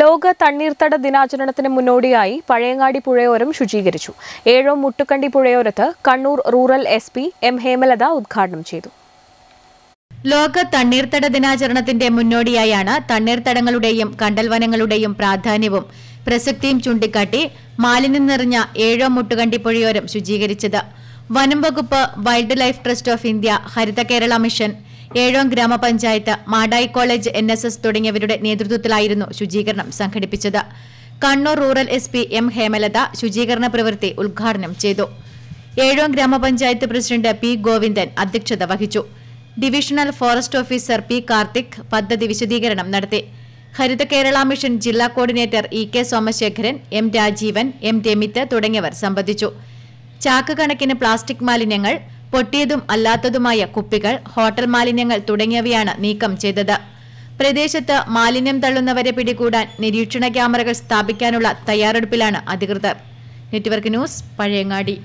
ലോക തണ്ണീർത്തട ദിനാചരണത്തിന് മുന്നോടിയായി പഴയങ്ങാടി പുഴയോരം ശുചീകരിച്ചു ഏഴോ മുട്ടുകണ്ടി പുഴയോരത്ത് Kannur rural S P M Hemalatha ഉദ്ഘാടനം ചെയ്തു ലോക തണ്ണീർത്തട ദിനാചരണത്തിന്റെ മുന്നോടിയായാണ് തണ്ണീർത്തടങ്ങളുടെയും കണ്ടൽവനങ്ങളുടെയും പ്രാധാന്യവും പ്രസക്തിയും ചൂണ്ടിക്കാട്ടി മാലിന്യം നിറഞ്ഞ ഏഴോ മുട്ടുകണ്ടി പുഴയോരം ശുചീകരിച്ചത് വനം വകുപ്പ് wildlife trust of India Haritha Kerala mission Ezhome ഗ്രാമപഞ്ചായത്ത് Madayi college N S S തുടങ്ങിയവരുടെ നേതൃത്വത്തിലായിരുന്നു ശുചീകരണം സംഘടിപ്പിച്ചത് Kannur rural S P M Hemalatha ശുചീകരണ പ്രവൃത്തി ഉദ്ഘാടനം ചെയ്തു ഏഴോം ഗ്രാമപഞ്ചായത്ത് പ്രസിഡന്റ് പി ഗോവിന്ദൻ അധ്യക്ഷത വഹിച്ചു divisional forest officer P Karthik പദ്ധതി വിശദീകരണം നടത്തി ഹരിത കേരള മിഷൻ ജില്ലാ coordinator E K Somasekharan M Rajeevan M Ramith തുടങ്ങിയവർ സംബന്ധിച്ചു ചാക്ക് കണക്കിന് പ്ലാസ്റ്റിക് മാലിന്യങ്ങൾ പൊട്ടിയതും അല്ലാത്തതുമായ കുപ്പികൾ ഹോട്ടൽ മാലിന്യങ്ങൾ തുടങ്ങിയവയാണ് നീക്കം ചെയ്തത് പ്രദേശത്ത് മാലിന്യം തള്ളുന്നവരെ പിടികൂടാൻ നിരീക്ഷണ ക്യാമറകൾ സ്ഥാപിക്കാനുള്ള തയ്യാറെടുപ്പിലാണ് അധികൃതർ നെറ്റ്വർക്ക് ന്യൂസ് പഴയങ്ങാടി